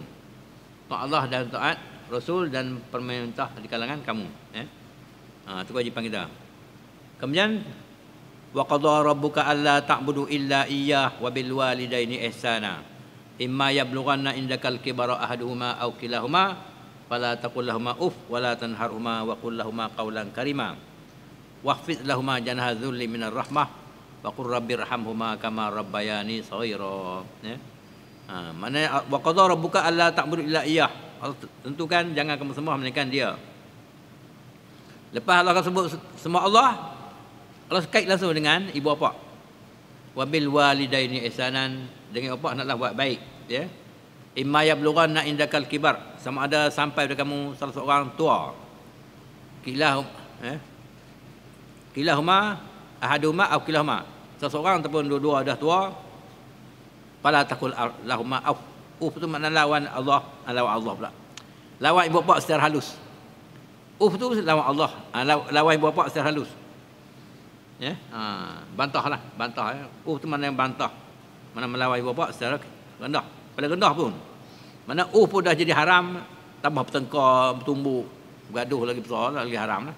Taat Allah dan taat Rasul dan pemerintah di kalangan kamu. Ya. Ha, itu kewajipan kita. Kemudian wa qadara rabbuka alla ta'budu illa iyyah wa bil walidaini ihsana. Imma yablughanna indakal kibara ahaduhuma aw kilahuma fala taqul lahumā uff wa la tanharhumā wa qul lahumā qawlan karīmā. Wahfiz lahumā janaha dhulli minar rahmah wa qur rabbirhamhumā kama rabbayani shaghira. Ya. Ha, maknanya wa qadara rabbuka alla ta'budu illa iyyah. tentukan jangan kamu sembah melainkan dia. Lepas Allah akan sebut semua Allah Allah kait langsung dengan ibu bapa. Wa walidaini ihsanan dengan bapa hendaklah buat baik ya. Imma yablughan na indakal kibar sama ada sampai pada kamu salah seorang tua. Kilah ya. Kilahuma ahaduma au kilahuma. Salah seorang ataupun dua-dua dah tua. Pala takul lahuma au. Uf tu makna lawan Allah, lawan Allah pula. Lawan ibu bapa secara halus. Uf tu lawan Allah. Ah, lawan ibu bapa secara halus. Ya. Yeah? Ha, bantahlah, bantah. Ya. Uf tu mana yang bantah? Mana melawan ibu bapa secara rendah. Pada rendah pun. Mana uf pun dah jadi haram, tambah bertengkar, bertumbuk, bergaduh lagi besar lah, lagi haram lah.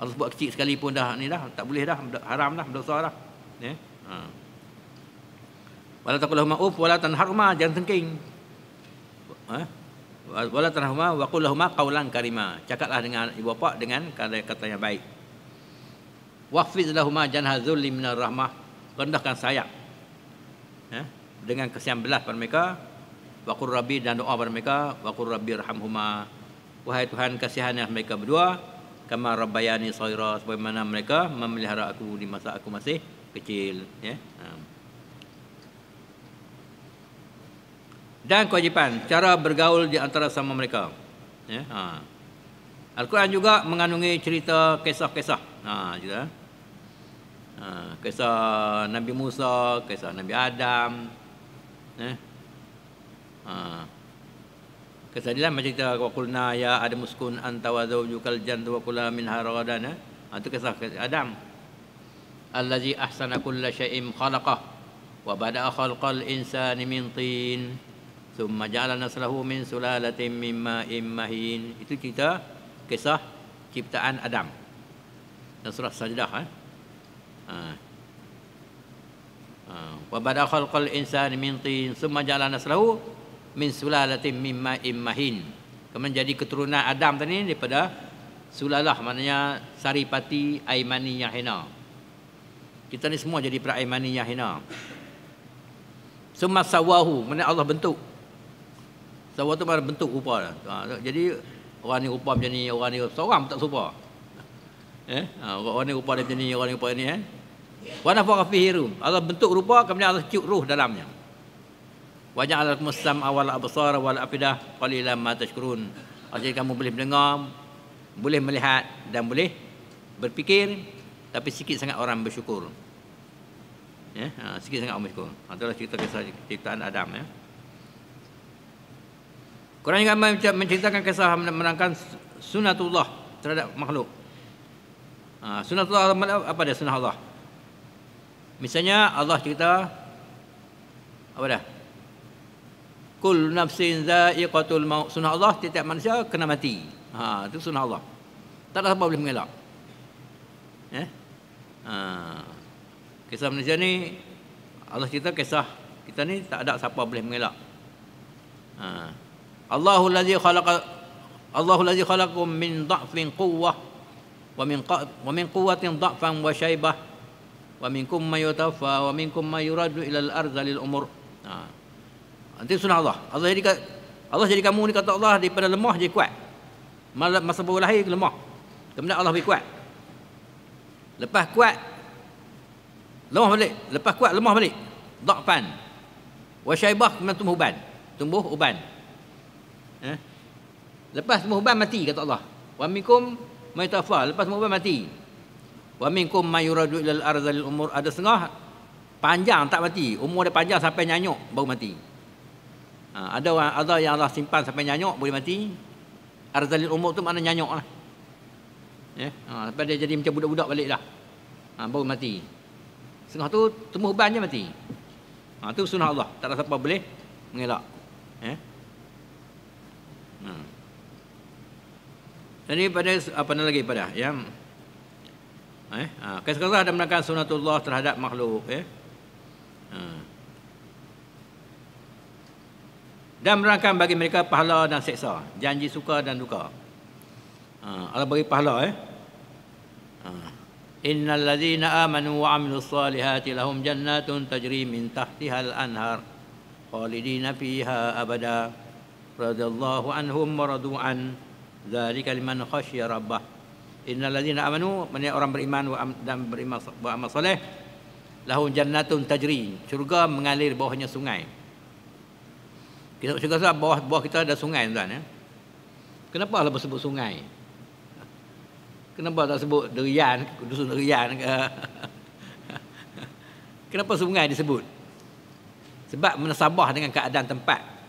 Allah buat kecil sekali pun dah ni dah, tak boleh dah, haram lah, berdosa dah. Ya. Yeah? Ha. Wala taqulahu ma'uf wala tanharuma jangan tengking. Ha? Eh? wala tarhuma wa qul lahum qawlan karima cakaplah dengan ibu bapa dengan kata-kata yang baik wahfiz lahum janha minar rahmah rendahkan sayap eh? dengan kesian belas pada mereka wa qur rabbi dan doa pada mereka wa qur rabbi rahamhuma wahai tuhan kasihanilah mereka berdua kama rabbayani saira sebagaimana mereka memelihara aku di masa aku masih kecil ya ha, dan kewajipan cara bergaul di antara sama mereka. Ya, ha. Al-Quran juga mengandungi cerita kisah-kisah. Ha, cerita. Ha. ha, kisah Nabi Musa, kisah Nabi Adam. Ya. Ha. Kisah dia lah, macam cerita Qulna ya Adam uskun anta wa zawjukal jannata wa kula min haradan. Ya. Ha, itu kisah, Adam. Allazi ahsana kulla syai'in khalaqah wa bada'a khalqal insani min tin. Summa ja'ala naslahu min sulalatin min ma'in mahin. Itu cerita kisah ciptaan Adam. Dan surah sajdah. Eh? Ha. ha. Wa bada khalqal insani min tin summa ja'ala naslahu min sulalatin min ma'in mahin. Kemudian jadi keturunan Adam tadi daripada sulalah maknanya saripati aimani yang hina. Kita ni semua jadi peraimani yang hina. Summa sawahu, mana Allah bentuk. Sebab tu mana bentuk rupa dia. Lah. Ha, jadi orang ni rupa macam ni, orang ni seorang tak serupa. Eh, ha, orang ni rupa dia macam ni, orang ni rupa ni eh. Wa nafara fihi Allah bentuk rupa kemudian Allah cuk ruh dalamnya. Wa Allah al-musam awal absar wal afidah qalilan ma tashkurun. Jadi kamu boleh mendengar, boleh melihat dan boleh berfikir tapi sikit sangat orang bersyukur. Ya, ha, sikit sangat orang bersyukur. Ha, itulah cerita kisah ciptaan Adam ya. Quran yang amal menceritakan kisah menerangkan sunatullah terhadap makhluk. Ha, sunatullah apa dia sunah Allah? Misalnya Allah cerita apa dah? Kul nafsin za'iqatul maut. Sunah Allah tiap manusia kena mati. Ha, itu sunah Allah. Tak ada siapa boleh mengelak. Eh? Ha, kisah manusia ni Allah cerita kisah kita ni tak ada siapa boleh mengelak. Ha, Allahu allazi khalaqa Allahu allazi khalaqakum min dha'fin quwwah wa min wa min quwwatin dha'fan wa shaybah wa minkum may yutaffa wa minkum may yuraddu ila al-ardhi lil umur. Ha. Nanti sunah Allah. Allah jadikan Allah Jadi kamu ni kata Allah daripada lemah jadi kuat. Masa baru lahir lemah. Kemudian Allah bagi kuat. Lepas kuat lemah balik. Lepas kuat lemah balik. Dha'fan. Wa shaybah kemudian tumbuh uban. Tumbuh uban. Eh? Lepas semua uban mati kata Allah. Wa minkum may lepas semua uban mati. Wa minkum may yuradu ilal ardhil umur ada setengah panjang tak mati. Umur dia panjang sampai nyanyuk baru mati. Ha, ada orang ada yang Allah simpan sampai nyanyuk boleh mati. Ardhil umur tu mana nyanyuk lah. Ya, eh? ha, sampai dia jadi macam budak-budak balik lah. Ha, baru mati. Setengah tu temuh uban je mati. Ha, tu sunnah Allah. Tak ada siapa boleh mengelak. Eh? Jadi hmm. pada apa nama lagi pada ya, eh ha, sekarang ada melakukan sunatullah terhadap makhluk ya. Eh? Ha. Dan merangkan bagi mereka pahala dan seksa, janji suka dan duka. Ha, Allah bagi pahala eh. Ha. Innal ladzina amanu wa amilus salihati lahum jannatun tajri min tahtiha al-anhar khalidina fiha abada radhiyallahu anhum maradu an dzalika liman khasyya rabbah innal ladzina amanu man orang beriman wa dan beriman wa amal soleh lahum jannatun tajri syurga mengalir bawahnya sungai kita syurga sebab lah, bawah bawah kita ada sungai tuan ya eh. kenapa Allah sebut sungai kenapa tak sebut derian dusun derian ke kenapa sungai disebut sebab menasabah dengan keadaan tempat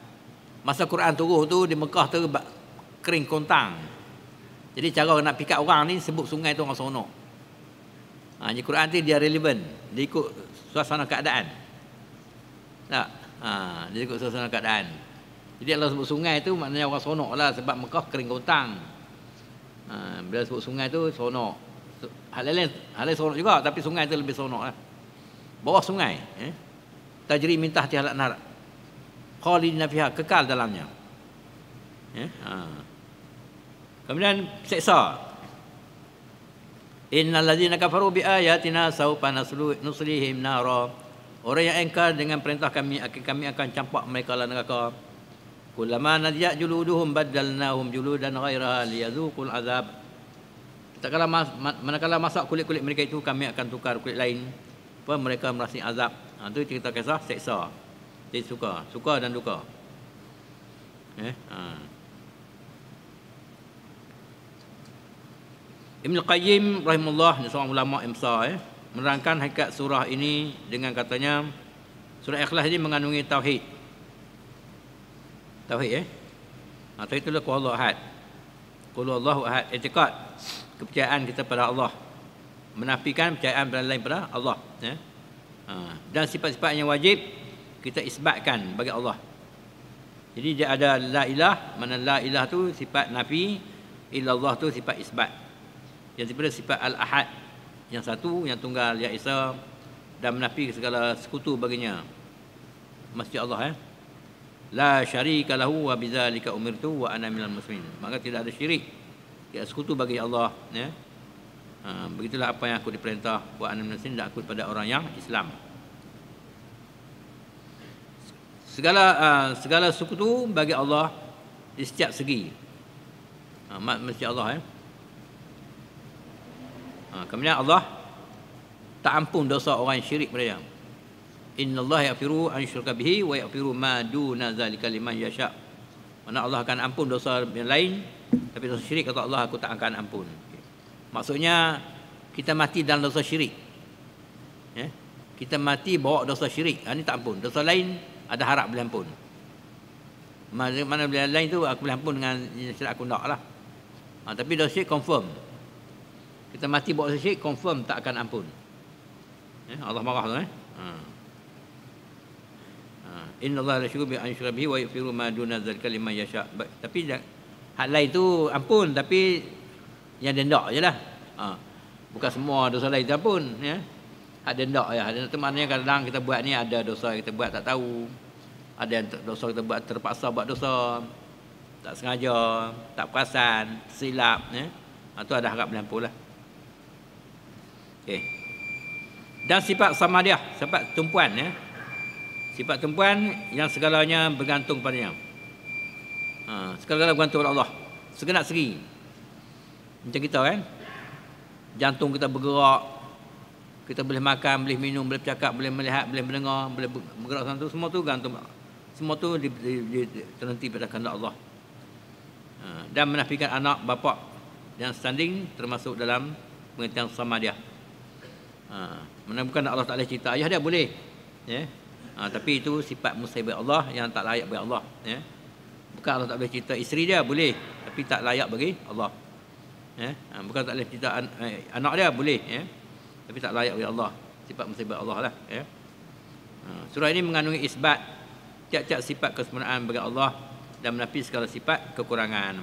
masa Quran turun tu di Mekah tu kering kontang. Jadi cara nak pikat orang ni sebut sungai tu orang seronok. Ha, jadi Quran tu dia relevan. Dia ikut suasana keadaan. Tak? Ha, dia ikut suasana keadaan. Jadi kalau sebut sungai tu maknanya orang seronok lah sebab Mekah kering kontang. Ha, bila sebut sungai tu seronok. Hal lain, hal lain seronok juga tapi sungai tu lebih seronok lah. Bawah sungai. Eh? Tajri mintah tihalak narak khalidina fiha kekal dalamnya ya ha. kemudian seksa innal ladzina kafaru bi ayatina sawfa nuslihim nara orang yang engkar dengan perintah kami kami akan campak mereka dalam neraka kulama nadiyat juluduhum badalnahum juludan ghairaha liyazuqul azab Tatkala mas, manakala masak kulit-kulit mereka itu kami akan tukar kulit lain. Apa mereka merasai azab. Ha, itu cerita kisah seksa. Jadi suka, suka dan duka. Eh, ha. Ibn Qayyim rahimahullah ni seorang ulama Imsa eh, menerangkan hakikat surah ini dengan katanya surah ikhlas ini mengandungi tauhid. Tauhid eh. Ha, tauhid itulah kuala Allah ahad. Kuala Allah ahad. Etikat kepercayaan kita pada Allah. Menafikan kepercayaan pada lain pada Allah. Eh. Ha. Dan sifat-sifat yang wajib kita isbatkan bagi Allah. Jadi dia ada la ilah, mana la ilah tu sifat nafi, illallah tu sifat isbat. Yang daripada sifat al-ahad, yang satu, yang tunggal, yang isa, dan menafi segala sekutu baginya. Masjid Allah eh. La syarika lahu wa bizalika umirtu wa ana minal muslimin. Maka tidak ada syirik. Tidak sekutu bagi Allah. Ya. Ha, begitulah apa yang aku diperintah. Wa ana minal muslimin dan aku kepada orang yang Islam segala uh, segala tu bagi Allah di setiap segi. Ha, mat mesti Allah ya. Ha, kemudian Allah tak ampun dosa orang syirik pada dia. Inna Allah yafiru an syurka bihi wa yafiru ma duna zalika liman yasha. Mana Allah akan ampun dosa yang lain tapi dosa syirik kata Allah aku tak akan ampun. Okay. Maksudnya kita mati dalam dosa syirik. Ya. Yeah. Kita mati bawa dosa syirik. Ha, ini tak ampun. Dosa lain ada harap boleh ampun. Mana mana boleh lain tu aku boleh ampun dengan silap aku ndak lah. Ha, tapi dosa syirik confirm. Kita mati buat dosa confirm tak akan ampun. Ya, Allah marah tu eh. Ha. ha. Inna Allah la syukur an syurabihi wa yufiru ma duna zalika liman yasha. Tapi hak lain tu ampun tapi yang dendak je lah. Ha. Bukan semua dosa lain tu ampun. Ya. Ada denda ya. Hak denda tu maknanya kadang kita buat ni ada dosa yang kita buat tak tahu. Ada yang dosa kita buat terpaksa buat dosa. Tak sengaja, tak perasan, silap ya. Ha, tu ada harap berlampau lah. Okay. Dan sifat sama dia, sifat tumpuan ya. Sifat tumpuan yang segalanya bergantung padanya. Ha, segala-galanya bergantung pada Allah. Segenap seri. Macam kita kan. Jantung kita bergerak, kita boleh makan, boleh minum, boleh bercakap, boleh melihat, boleh mendengar, boleh bergerak sana tu semua tu gantung semua tu di, di, di, terhenti pada kehendak Allah. Ha, dan menafikan anak bapa yang standing termasuk dalam pengertian sama dia. Ha, bukan Allah tak boleh cerita ayah dia boleh. Ya. Yeah. Ha, tapi itu sifat musibah Allah yang tak layak bagi Allah, ya. Yeah. Bukan Allah tak boleh cerita isteri dia boleh, tapi tak layak bagi Allah. Ya. Yeah. Ha, bukan tak boleh cerita an- eh, anak dia boleh, ya. Yeah tapi tak layak oleh Allah sifat musibat Allah lah ya ha, surah ini mengandungi isbat tiap-tiap sifat kesempurnaan bagi Allah dan menepi segala sifat kekurangan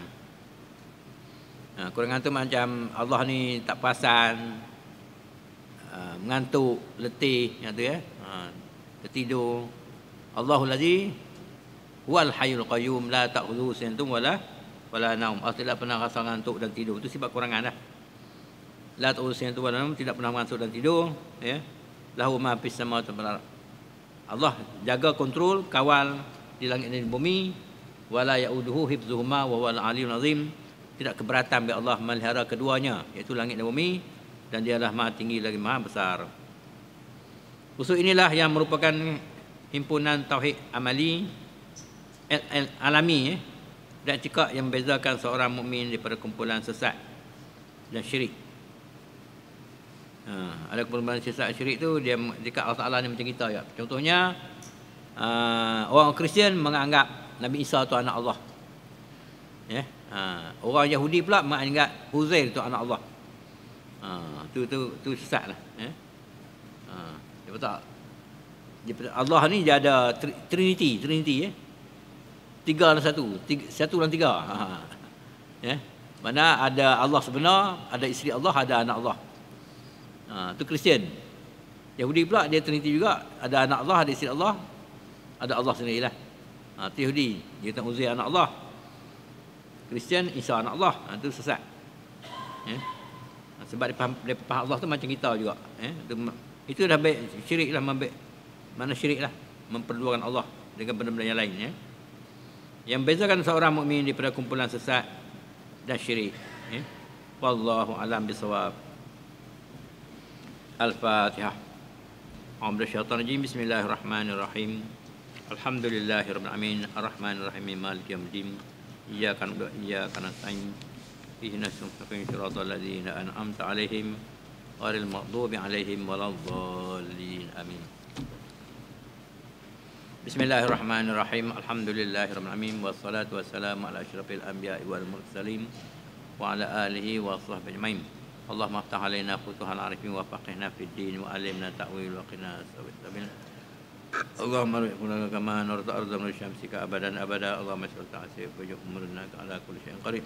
ha, kekurangan tu macam Allah ni tak perasan ha, mengantuk letih yang tu ya tertidur Allahul ladzi wal hayyul qayyum la ta'khudhuhu sinatun wala wala naum. Allah tidak pernah rasa ngantuk dan tidur. Itu sifat lah la tusyin tuan tidak pernah masuk dan tidur ya lahu ma fis samawati wal Allah jaga kontrol kawal di langit dan di bumi wala yauduhu hifzuhuma wa wal aliyun azim tidak keberatan bagi Allah melihara keduanya iaitu langit dan bumi dan dia dialah maha tinggi lagi maha besar usul inilah yang merupakan himpunan tauhid amali alami ya. dan cekak yang membezakan seorang mukmin daripada kumpulan sesat dan syirik Ha, ada perbuatan sesat syirik tu dia dekat Allah Taala ni macam kita ya. Contohnya uh, orang Kristian menganggap Nabi Isa tu anak Allah. Ya. Yeah? Ha, orang Yahudi pula menganggap Uzair tu anak Allah. Ha, tu tu tu sesat lah. Yeah? Ha, dia betul. Allah ni dia ada trinity, trinity ya. Yeah? Tiga dalam satu, tiga, satu dan tiga. Ha, ha. ya. Yeah? Mana ada Allah sebenar, ada isteri Allah, ada anak Allah. Ha, tu Kristian. Yahudi pula dia Trinity juga. Ada anak Allah, ada istri Allah. Ada Allah sendiri lah. Ha, tu Yahudi. Dia tak uzir anak Allah. Kristian, Isa anak Allah. Ha, tu sesat. Eh? Sebab dia faham, dia faham Allah tu macam kita juga. Eh? Ya, itu, itu dah baik. Syirik lah. Baik. Mana syirik lah. Memperluangkan Allah dengan benda-benda yang lain. Eh? Yang bezakan seorang mukmin daripada kumpulan sesat dan syirik. Eh? Wallahu alam bisawab. الفاتحة عمر الشيطان الرجيم بسم الله الرحمن الرحيم الحمد لله رب العالمين الرحمن الرحيم مالك يوم الدين إياك نعبد وإياك نستعين اهدنا المستقيم صراط الذين أنعمت عليهم غير المغضوب عليهم ولا الضالين آمين بسم الله الرحمن الرحيم الحمد لله رب العالمين والصلاة والسلام على أشرف الأنبياء والمرسلين وعلى آله وصحبه أجمعين اللهم افتح علينا فتوح العارفين وفقهنا في الدين وعلمنا تأويل وقنا سبيل اللهم ارزقنا كما نرضى أرض من شمسك أبدا أبدا اللهم اشفع تعسيف وجههم على كل شيء قريب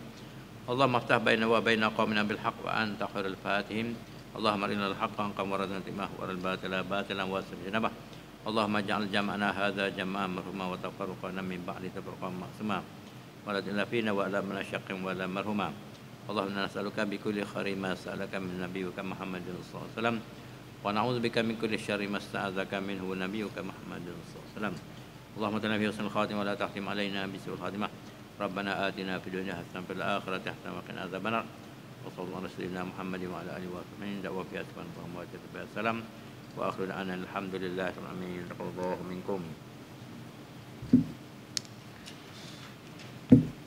اللهم افتح بيننا وبين قومنا بالحق وأنت خير الفاتحين اللهم ارنا الحق حقا وارزقنا اتباعه وارنا الباطل باطلا واسلم جنبه اللهم اجعل جمعنا هذا جمعا مرحوما وتفرقنا من بعد تفرقا معصوما ولا تنا فينا ولا من شق ولا مرحوما اللهم إنا نسألك بكل خير ما سألك من نبيك محمد صلى الله عليه وسلم ونعوذ بك من كل شر ما استعاذك منه نبيك محمد صلى الله عليه وسلم اللهم تنا في حسن الخاتم ولا تختم علينا بسوء الخاتمة ربنا آتنا في الدنيا حسنة في الآخرة حسنة وقنا عذاب النار وصلى الله على سيدنا محمد وعلى آله وصحبه وسلم دعوة في أسمان اللهم السلام وآخر الآن الحمد لله رب العالمين تقبل الله منكم